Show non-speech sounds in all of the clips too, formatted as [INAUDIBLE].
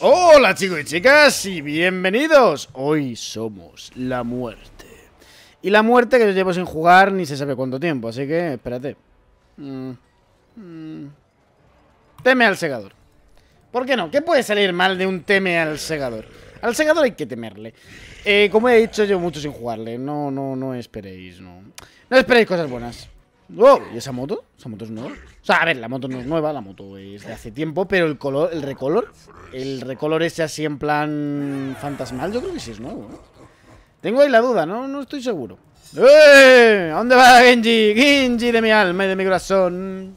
Hola chicos y chicas y bienvenidos. Hoy somos la muerte. Y la muerte que yo llevo sin jugar ni se sabe cuánto tiempo, así que espérate. Mm, mm. Teme al segador. ¿Por qué no? ¿Qué puede salir mal de un teme al segador? Al segador hay que temerle. Eh, como he dicho, llevo mucho sin jugarle. No, no, no esperéis, no. No esperéis cosas buenas. ¡Oh! ¿Y esa moto? Esa moto es nueva. O sea, a ver, la moto no es nueva, la moto es de hace tiempo, pero el color, el recolor, el recolor ese así en plan fantasmal, yo creo que sí es nuevo. Tengo ahí la duda, no, no estoy seguro. ¡Eh! ¿A dónde va Genji? Genji de mi alma y de mi corazón.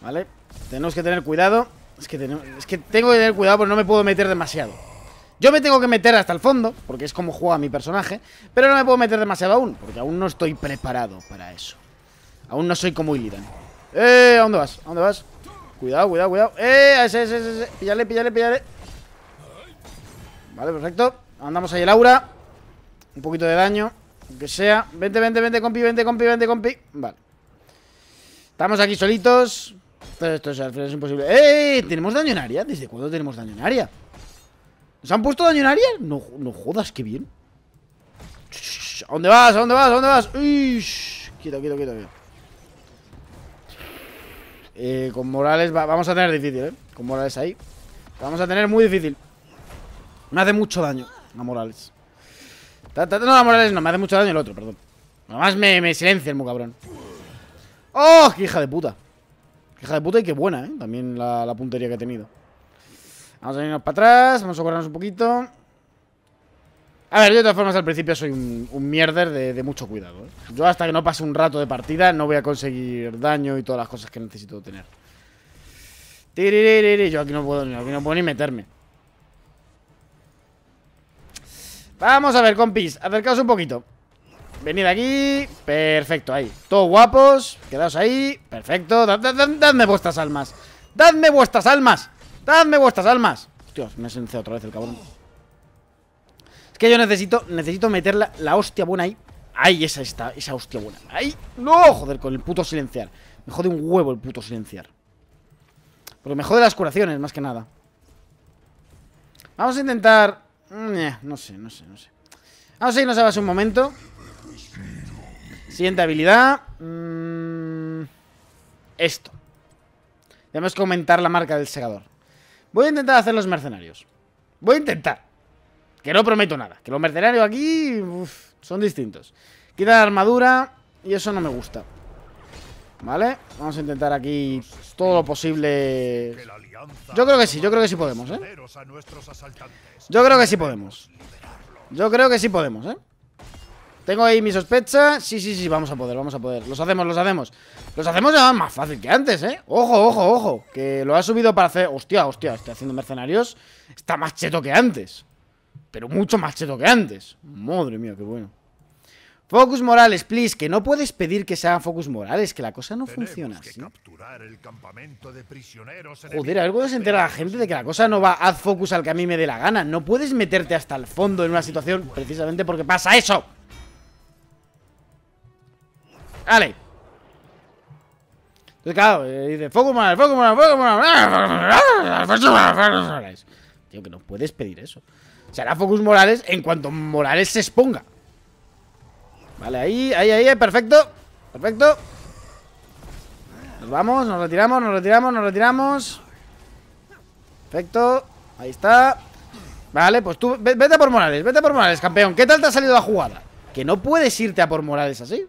Vale, tenemos que tener cuidado. Es que, es que tengo que tener cuidado porque no me puedo meter demasiado. Yo me tengo que meter hasta el fondo, porque es como juega mi personaje, pero no me puedo meter demasiado aún, porque aún no estoy preparado para eso. Aún no soy como Illidan. ¡Eh! ¿A dónde vas? ¿A dónde vas? Cuidado, cuidado, cuidado. ¡Eh! A ese, ese, ese, Píllale, píllale. Vale, perfecto. Andamos ahí el aura. Un poquito de daño. Aunque sea. Vente, vente, vente, compi, vente, compi, vente, compi. Vale. Estamos aquí solitos. Esto, es imposible. ¡Eh, eh, ¡Eh! ¿Tenemos daño en área? ¿Desde cuándo tenemos daño en área? ¿Se han puesto daño en área? No, no jodas, qué bien. ¿A dónde vas? ¿A dónde vas? ¿A dónde vas? Uish. Quieto, quieto, quieto, eh, con Morales vamos a tener difícil, ¿eh? Con Morales ahí. Vamos a tener muy difícil. Me hace mucho daño a Morales. no, a Morales no, me hace mucho daño el otro, perdón. Nada me, me silencia el muy cabrón. ¡Oh! ¡Qué hija de puta! ¡Qué hija de puta y qué buena, eh! También la, puntería que he tenido. Vamos a irnos para atrás, vamos a guardarnos un poquito. A ver, yo de todas formas al principio soy un, mierder de, mucho cuidado. ¿eh? Yo hasta que no pase un rato de partida no voy a conseguir daño y todas las cosas que necesito tener. Yo aquí no puedo, no puedo ni meterme. Vamos a ver, compis, acercaos un poquito. Venid aquí, perfecto, ahí. Todos guapos, quedaos ahí, perfecto. dadme vuestras almas. ¡Dadme vuestras almas! ¡Dadme vuestras almas! Dios, me silenciado otra vez el cabrón. Es que yo necesito, necesito meter la, hostia buena ahí. Ahí, esa está, esa hostia buena. ¡Ay! no, joder, con el puto silenciar. Me jode un huevo el puto silenciar. Porque me jode las curaciones, más que nada. Vamos a intentar... Mm, eh, no sé, no sé, no sé. Vamos a irnos a base un momento. Siguiente habilidad. Mm, esto. Tenemos que aumentar la marca del segador. Voy a intentar hacer los mercenarios. Voy a intentar. Que no prometo nada. Que los mercenarios aquí son distintos. Quita la armadura y eso no me gusta. ¿Vale? Vamos a intentar aquí todo lo posible. Yo creo que sí, yo creo que sí podemos, ¿eh? Yo creo que sí podemos. Yo creo que sí podemos, ¿eh? Tengo ahí mi sospecha. Sí, sí, sí, vamos a poder, vamos a poder. Los hacemos, los hacemos. Los hacemos ya más fácil que antes, ¿eh? Ojo, ojo, ojo. Que lo ha subido para hacer... Hostia, hostia, estoy haciendo mercenarios. Está más cheto que antes. Pero mucho más cheto que antes. Madre mía, qué bueno. Focus Morales, please, que no puedes pedir que se hagan Focus Morales, que la cosa no funciona así. Joder, algo enterar a la gente de que la cosa no va haz Focus al que a mí me dé la gana. No puedes meterte hasta el fondo en una situación precisamente porque pasa eso. Vale. Entonces, claro, eh, dice, Focus Morales Focus Morales Focus Morales ah, ah, Tío, que no puedes pedir eso. Será Focus Morales en cuanto Morales se exponga. Vale, ahí, ahí, ahí, eh, perfecto. Perfecto. Nos vamos, nos retiramos, nos retiramos, nos retiramos. Perfecto. Ahí está. Vale, pues tú vete por Morales, vete a por Morales, campeón. ¿Qué tal te ha salido la jugada? Que no puedes irte a por Morales así.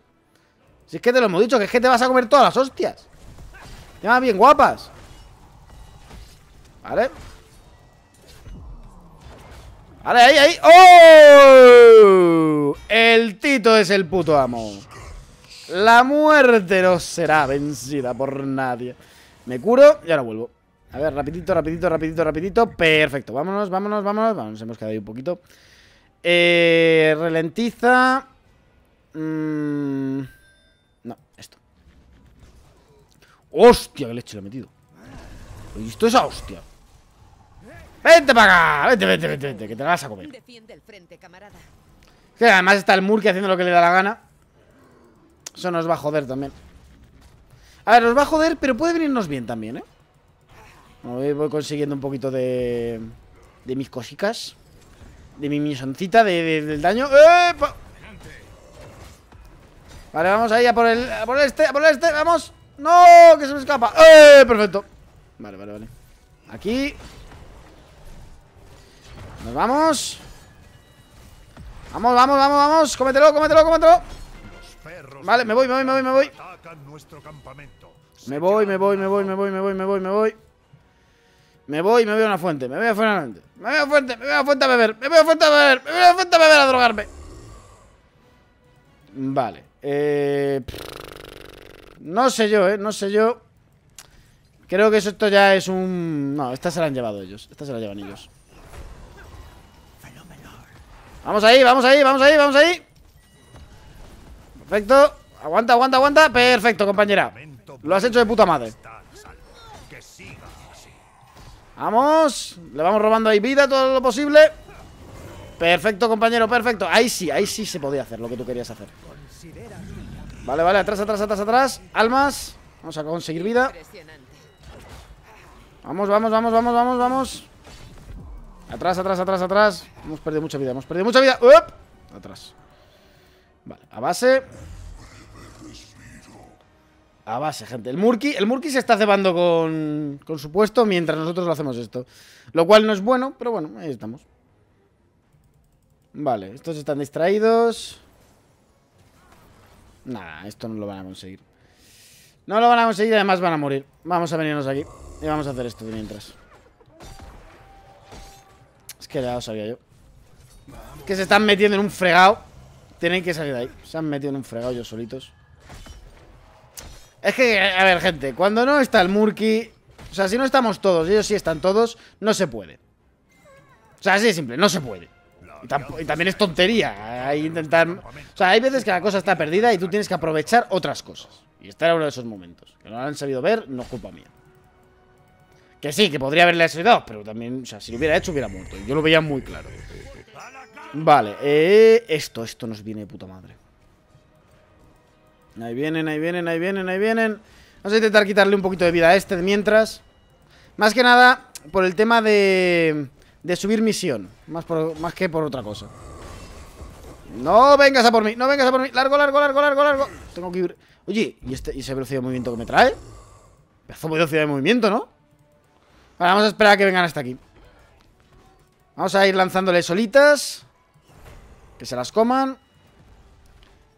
Si es que te lo hemos dicho, que es que te vas a comer todas las hostias. Ya, bien guapas. Vale. Vale, ahí, ahí. ¡Oh! El Tito es el puto amo. La muerte no será vencida por nadie. Me curo y ahora vuelvo. A ver, rapidito, rapidito, rapidito, rapidito. Perfecto. Vámonos, vámonos, vámonos. Vamos, hemos quedado ahí un poquito. Eh, ralentiza. Mmm... No, esto. ¡Hostia! ¡Qué leche le he metido! esto visto esa hostia? ¡Vente para acá! ¡Vente, vente, vente, vente! Que te la vas a comer. El que además está el Murky haciendo lo que le da la gana. Eso nos va a joder también. A ver, nos va a joder, pero puede venirnos bien también, ¿eh? voy consiguiendo un poquito de... De mis cositas. De mi misoncita, de, del daño. ¡Eh! Vale, vamos ahí a por el... A por este, a por este, vamos ¡No! ¡Que se me escapa! ¡Eh! Perfecto Vale, vale, vale Aquí Nos vamos Vamos, vamos, vamos, vamos Cómetelo, cómetelo, cómetelo Vale, me voy, me voy, me voy, me voy Me voy, me voy, me voy, me voy, me voy, me voy, me voy me voy y me voy a una fuente, me voy a la fuente, me voy a fuente, me voy a fuente a beber, me voy a fuente a beber, me voy a fuente a beber a drogarme. Vale. Eh, no sé yo, ¿eh? No sé yo. Creo que esto ya es un... No, esta se la han llevado ellos. Esta se la llevan ellos. Vamos ahí, vamos ahí, vamos ahí, vamos ahí. Perfecto. Aguanta, aguanta, aguanta. Perfecto, compañera. Lo has hecho de puta madre. Vamos. Le vamos robando ahí vida todo lo posible. Perfecto, compañero, perfecto. Ahí sí, ahí sí se podía hacer lo que tú querías hacer. Vale, vale, atrás, atrás, atrás, atrás Almas Vamos a conseguir vida Vamos, vamos, vamos, vamos, vamos, vamos Atrás, atrás, atrás, atrás Hemos perdido mucha vida, hemos perdido mucha vida Atrás Vale, a base A base, gente El Murky, el Murky se está cebando con, con su puesto Mientras nosotros lo hacemos esto Lo cual no es bueno, pero bueno, ahí estamos Vale, estos están distraídos Nada, esto no lo van a conseguir No lo van a conseguir y además van a morir Vamos a venirnos aquí Y vamos a hacer esto de mientras Es que ya sabía yo Que se están metiendo en un fregado Tienen que salir de ahí Se han metido en un fregado ellos solitos Es que, a ver gente Cuando no está el Murky O sea, si no estamos todos, ellos sí están todos No se puede O sea, así de simple, no se puede y también es tontería. Hay intentar. O sea, hay veces que la cosa está perdida y tú tienes que aprovechar otras cosas. Y este era uno de esos momentos. Que no lo han sabido ver, no es culpa mía. Que sí, que podría haberle ayudado, pero también, o sea, si lo hubiera hecho, hubiera muerto. Yo lo veía muy claro. Vale, eh, esto, esto nos viene de puta madre. Ahí vienen, ahí vienen, ahí vienen, ahí vienen. Vamos a intentar quitarle un poquito de vida a este mientras. Más que nada, por el tema de de subir misión. Más, más que por otra cosa. No vengas a por mí, no vengas a por mí. Largo, largo, largo, largo, largo. Tengo que ir. Oye, ¿y, este, y esa velocidad de movimiento que me trae? Pedazo de velocidad de movimiento, ¿no? Vale, vamos a esperar a que vengan hasta aquí. Vamos a ir lanzándole solitas. Que se las coman.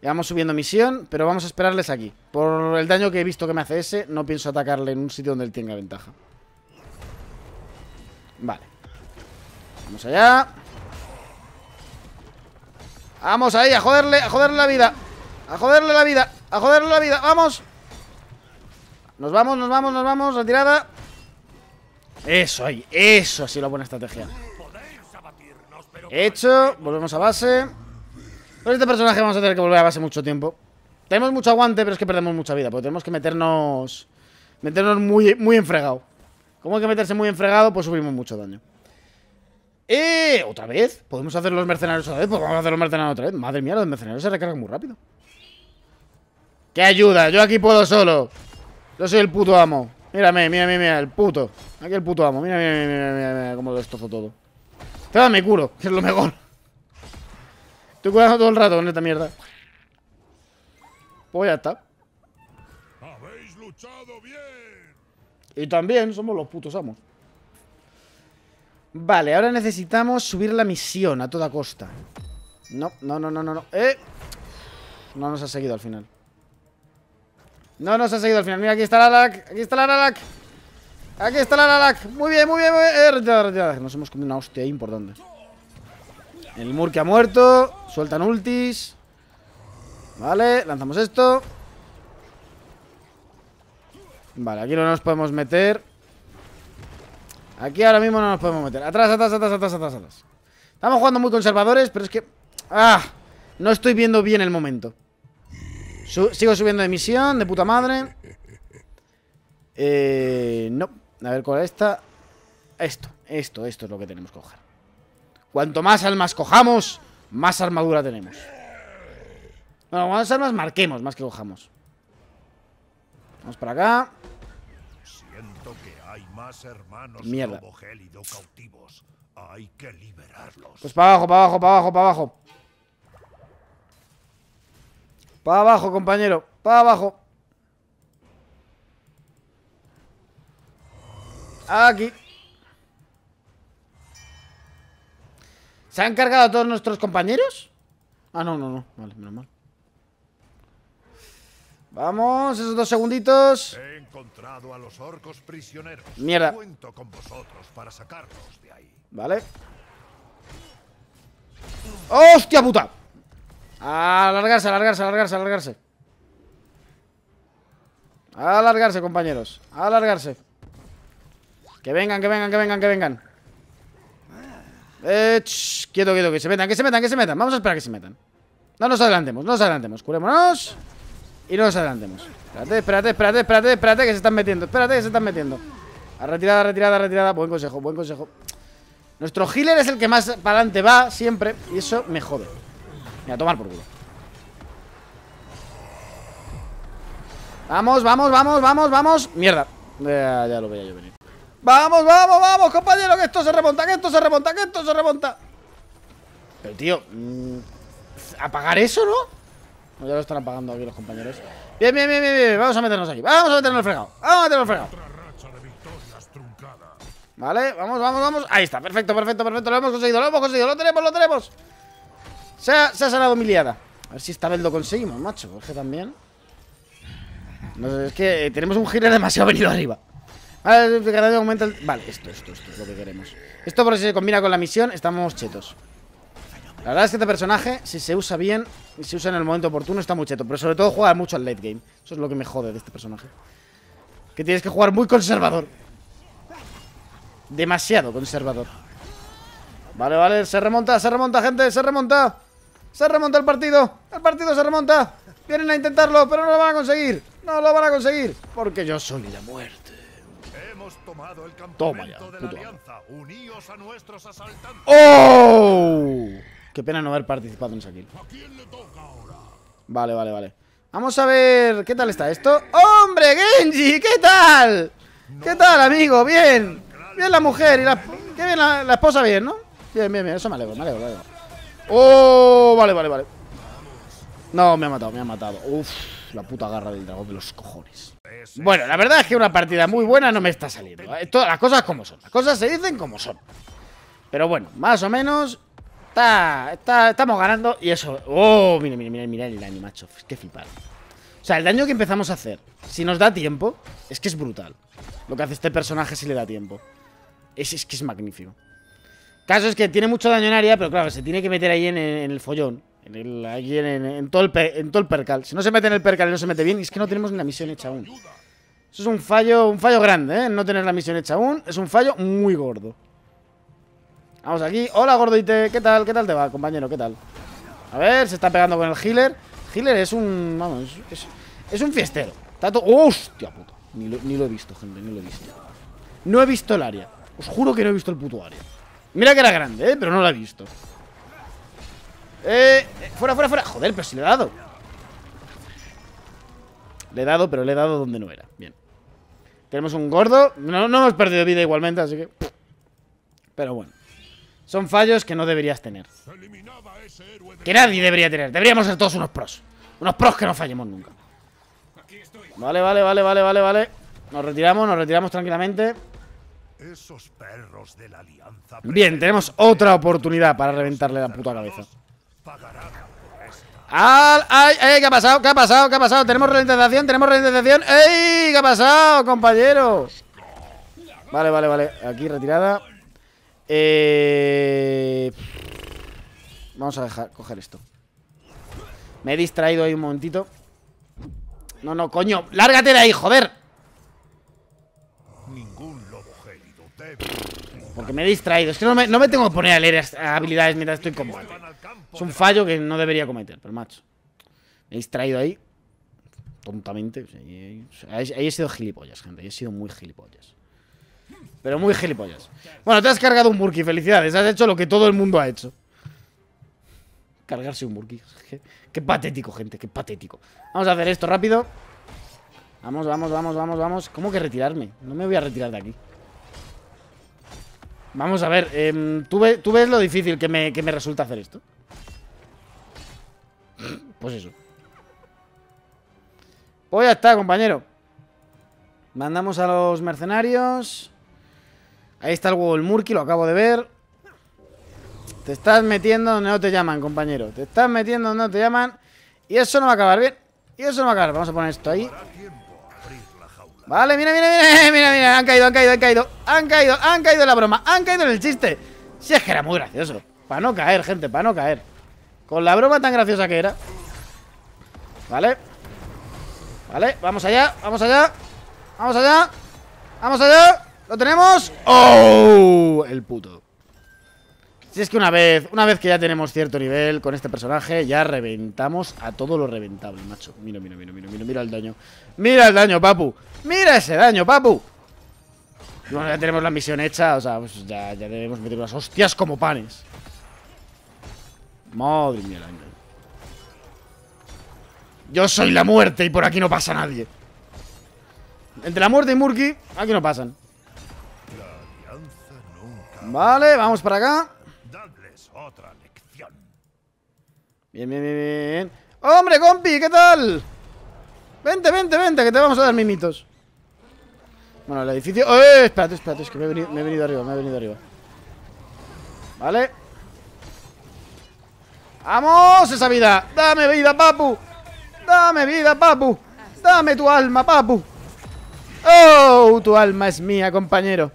Y vamos subiendo misión, pero vamos a esperarles aquí. Por el daño que he visto que me hace ese, no pienso atacarle en un sitio donde él tenga ventaja. Vale. Vamos allá Vamos ahí, a joderle, a joderle la vida A joderle la vida, a joderle la vida Vamos Nos vamos, nos vamos, nos vamos, retirada Eso ahí, eso ha sido la buena estrategia Hecho, volvemos a base Pero este personaje vamos a tener que volver a base mucho tiempo Tenemos mucho aguante, pero es que perdemos mucha vida Porque tenemos que meternos Meternos muy, muy enfregado Como hay que meterse muy enfregado, pues subimos mucho daño ¡Eh! ¿Otra vez? ¿Podemos hacer los mercenarios otra vez? Pues vamos a hacer los mercenarios otra vez. Madre mía, los mercenarios se recargan muy rápido. ¿Qué ayuda? Yo aquí puedo solo. Yo soy el puto amo. Mírame, mírame, mira, el puto. Aquí el puto amo. Mira, mira, mira, mira, mira cómo lo destrozo todo. Te me curo, [LAUGHS] que es lo mejor. Estoy cuidando todo el rato con esta mierda. Pues ya está. Habéis luchado bien. Y también somos los putos amos. Vale, ahora necesitamos subir la misión a toda costa. No, no, no, no, no. no. ¡Eh! No nos ha seguido al final. No nos ha seguido al final. Mira, aquí está la LAC. Aquí está la LAC. Aquí está la LAC. Muy bien, muy bien, muy bien. Eh, nos hemos comido una hostia ahí donde El Mur que ha muerto. Sueltan ultis. Vale, lanzamos esto. Vale, aquí no nos podemos meter. Aquí ahora mismo no nos podemos meter. Atrás, atrás, atrás, atrás, atrás, atrás. Estamos jugando muy conservadores, pero es que... ¡Ah! No estoy viendo bien el momento. sigo subiendo de misión, de puta madre. Eh, no. A ver, ¿cuál es esta? Esto, esto, esto es lo que tenemos que coger. Cuanto más almas cojamos, más armadura tenemos. Bueno, más armas marquemos, más que cojamos. Vamos para acá. Siento que hay Mierda. cautivos. Hay que liberarlos. Pues para abajo, para abajo, para abajo, para abajo. Para abajo, compañero. Para abajo. Aquí. ¿Se han cargado a todos nuestros compañeros? Ah, no, no, no. Vale, menos mal. Vamos, esos dos segunditos. He encontrado a los orcos prisioneros. Mierda. Cuento con vosotros para de ahí. Vale. ¡Hostia puta! Alargarse, alargarse, alargarse, alargarse. Alargarse, compañeros. Alargarse. Que vengan, que vengan, que vengan, que vengan. Eh, quieto, quieto, que se metan, que se metan, que se metan. Vamos a esperar que se metan. No nos adelantemos, no nos adelantemos. Curémonos. Y no nos adelantemos Espérate, espérate, espérate, espérate, espérate Que se están metiendo, espérate que se están metiendo A retirada, retirada, retirada Buen consejo, buen consejo Nuestro healer es el que más para adelante va siempre Y eso me jode Mira, a tomar por culo Vamos, vamos, vamos, vamos, vamos Mierda Ya, lo veía yo venir Vamos, vamos, vamos, compañero Que esto se remonta, que esto se remonta, que esto se remonta Pero tío mm, Apagar eso, ¿no? ya lo están pagando aquí los compañeros. Bien, bien, bien, bien, bien. Vamos a meternos aquí. Vamos a meternos al fregado. Vamos a meternos al fregado. Vale, vamos, vamos, vamos. Ahí está, perfecto, perfecto, perfecto. Lo hemos conseguido, lo hemos conseguido. Lo tenemos, lo tenemos. Se ha, se ha sanado A ver si esta vez lo conseguimos, macho. Jorge también. No sé, es que eh, tenemos un giro demasiado venido arriba. Vale, aumenta el... Vale, esto, esto, esto es lo que queremos. Esto por si se combina con la misión, estamos chetos. La verdad es que este personaje, si se usa bien y se usa en el momento oportuno, está muy cheto. Pero sobre todo juega mucho al late game. Eso es lo que me jode de este personaje. Que tienes que jugar muy conservador. Demasiado conservador. Vale, vale, se remonta, se remonta, gente, se remonta. Se remonta el partido. El partido se remonta. Vienen a intentarlo, pero no lo van a conseguir. No lo van a conseguir. Porque yo soy la muerte. tomado el Toma ya, nuestros ¡Oh! Qué pena no haber participado en esa Vale, vale, vale. Vamos a ver... ¿Qué tal está esto? ¡Hombre, Genji! ¿Qué tal? ¿Qué tal, amigo? Bien. Bien la mujer y la... Qué bien la, esposa, bien, ¿no? Bien, bien, bien. Eso me alegro, me alegro, me alegro. ¡Oh! Vale, vale, vale. No, me ha matado, me ha matado. Uf, la puta garra del dragón de los cojones. Bueno, la verdad es que una partida muy buena no me está saliendo. ¿eh? Todas las cosas como son. Las cosas se dicen como son. Pero bueno, más o menos Está, estamos ganando y eso. Oh, mira, mira, mira, mira el daño, macho. Es que flipado O sea, el daño que empezamos a hacer, si nos da tiempo, es que es brutal. Lo que hace este personaje si le da tiempo. Es, es que es magnífico. Caso es que tiene mucho daño en área, pero claro, se tiene que meter ahí en, el follón. En el, en, todo el en todo el percal. Si no se mete en el percal y no se mete bien, es que no tenemos ni la misión hecha aún. Eso es un fallo, un fallo grande, ¿eh? No tener la misión hecha aún es un fallo muy gordo. Vamos aquí. Hola, gordoite. ¿Qué tal? ¿Qué tal te va, compañero? ¿Qué tal? A ver, se está pegando con el healer. Healer es un... Vamos, es, un fiestero. Tato... ¡Hostia puta! Ni lo, he visto, gente, ni lo he visto. No he visto el área. Os juro que no he visto el puto área. Mira que era grande, ¿eh? Pero no lo he visto. Eh, eh, fuera, fuera, fuera. Joder, pero si le he dado. Le he dado, pero le he dado donde no era. Bien. Tenemos un gordo. No, no hemos perdido vida igualmente, así que... Pero bueno. Son fallos que no deberías tener. Que nadie debería tener. Deberíamos ser todos unos pros. Unos pros que no fallemos nunca. Vale, vale, vale, vale, vale, vale. Nos retiramos, nos retiramos tranquilamente. perros de Bien, tenemos otra oportunidad para reventarle la puta cabeza. Al, ay, ¡Ay! ¿Qué ha pasado? ¿Qué ha pasado? ¿Qué ha pasado? Tenemos ralentización, tenemos ralentización. ¡Ey! ¿Qué ha pasado, compañero? Vale, vale, vale. Aquí retirada. Eh... Vamos a dejar, coger esto Me he distraído ahí un momentito No, no, coño Lárgate de ahí, joder Porque me he distraído Es que no me, tengo que poner a leer habilidades mientras estoy incómodo. Es un fallo que no debería cometer Pero macho Me he distraído ahí Tontamente Ahí he sido gilipollas, gente Ahí he sido muy gilipollas pero muy gilipollas. Bueno, te has cargado un Burki, felicidades. Has hecho lo que todo el mundo ha hecho. Cargarse un Burki. Qué, patético, gente, qué patético. Vamos a hacer esto rápido. Vamos, vamos, vamos, vamos, vamos. ¿Cómo que retirarme? No me voy a retirar de aquí. Vamos a ver, em, ¿tú, ves lo difícil que me, que me resulta hacer esto? Pues eso. Pues ya está, compañero. Mandamos a los mercenarios. Ahí está el huevo Murky, lo acabo de ver. Te estás metiendo donde no te llaman, compañero. Te estás metiendo donde no te llaman. Y eso no va a acabar bien. Y eso no va a acabar. Vamos a poner esto ahí. Vale, mira, mira, [LAUGHS] mira, mira, mira. Han caído, han caído, han caído. Han caído, han caído en la broma. Han caído en el chiste. Si es que era muy gracioso. Para no caer, gente, para no caer. Con la broma tan graciosa que era. Vale. Vale, vamos allá, vamos allá. Vamos allá. Vamos allá. ¡Lo tenemos! ¡Oh! El puto. Si es que una vez, una vez que ya tenemos cierto nivel con este personaje, ya reventamos a todo lo reventable, macho. Mira, mira, mira, mira, mira, el daño. Mira el daño, papu. Mira ese daño, papu. bueno, ya tenemos la misión hecha, o sea, pues ya, ya debemos meter las hostias como panes. Madre mía, el ángel. Yo soy la muerte y por aquí no pasa nadie. Entre la muerte y Murky, aquí no pasan. Vale, vamos para acá. otra lección. Bien, bien, bien, bien. ¡Hombre, compi! ¿Qué tal? Vente, vente, vente, que te vamos a dar mimitos. Bueno, el edificio... ¡Eh! Espérate, espérate, es que me he venido, me he venido arriba, me he venido arriba. Vale. ¡Vamos esa vida! ¡Dame vida, papu! ¡Dame vida, papu! ¡Dame tu alma, papu! ¡Oh! Tu alma es mía, compañero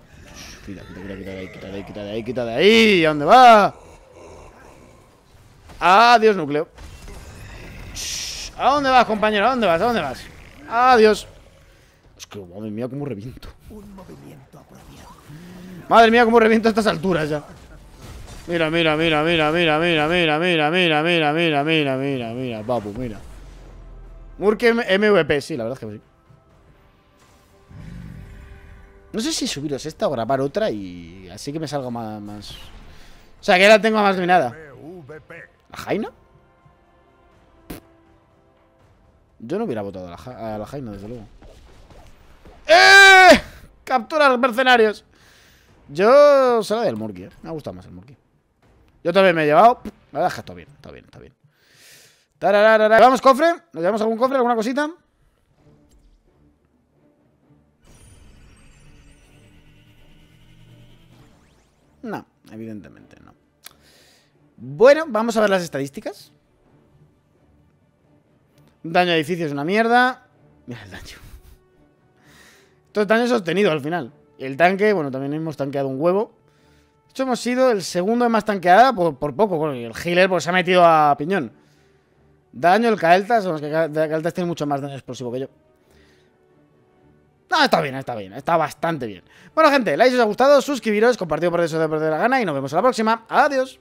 quita, quita, quita de ahí, quita de ahí, quita de ahí, ¿A dónde va? Adiós, núcleo. ¿A dónde vas, compañero? ¿A dónde vas? ¿A dónde vas? Adiós. Es que, madre mía, cómo reviento. Madre mía, cómo reviento a estas alturas ya. Mira, mira, mira, mira, mira, mira, mira, mira, mira, mira, mira, mira, mira, mira, papu, mira. Murke MVP, sí, la verdad es que sí. No sé si subiros esta o grabar otra y así que me salgo más, O sea, que la tengo más nada. ¿La Jaina? Yo no hubiera votado a la, ja Jaina, desde luego. ¡Eh! ¡Captura a los mercenarios! Yo soy la Murky, ¿eh? Me ha gustado más el Murky. Yo también me he llevado... La verdad es que está bien, está bien, está bien. ¿Llevamos cofre? ¿Nos llevamos algún cofre, alguna cosita? No, evidentemente no. Bueno, vamos a ver las estadísticas. Daño a edificio es una mierda. Mira el daño. todo daño sostenido al final. El tanque, bueno, también hemos tanqueado un huevo. De hecho, hemos sido el segundo de más tanqueada por, poco. el healer pues, se ha metido a piñón. Daño el Caelta, son los que tiene mucho más daño explosivo que yo. No, está bien, está bien, está bastante bien. Bueno, gente, like si os ha gustado, suscribiros, compartido por eso de perder la gana y nos vemos en la próxima. Adiós.